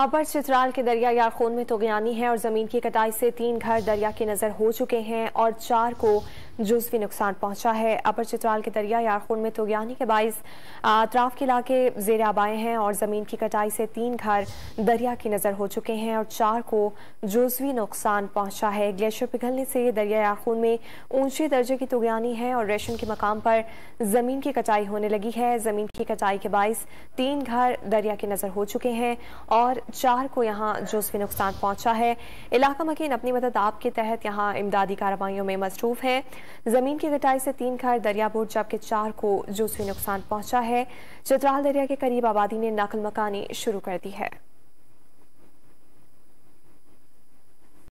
अपर चित्राल के दरिया यारखोन में तोगयानी है और ज़मीन की कटाई से तीन घर दरिया की नज़र हो चुके हैं और चार को जुजवी नुकसान पहुंचा है अपर चित्राल के दरिया यारखून में तुगयानी के बाईस अतराफ के इलाके जेर आबाए हैं और ज़मीन की कटाई से तीन घर दरिया की नज़र हो चुके हैं और चार को जुजवी नुकसान पहुंचा है ग्लेशियर पिघलने से दरिया यारखून में ऊंचे दर्जे की तुगयानी है और रेशन के मकाम पर ज़मीन की कटाई होने लगी है ज़मीन की कटाई के बाईस तीन घर दरिया की नज़र हो चुके हैं और चार को यहाँ जुजवी नुकसान पहुँचा है इलाका मकीन अपनी मदद आपके तहत यहाँ इमदादी कार्रवाइयों में मसरूफ़ है जमीन की कटाई से तीन घर दरिया बोर्ड जबकि चार को जूसी नुकसान पहुंचा है चित्राल दरिया के करीब आबादी ने नकल मकानी शुरू कर दी है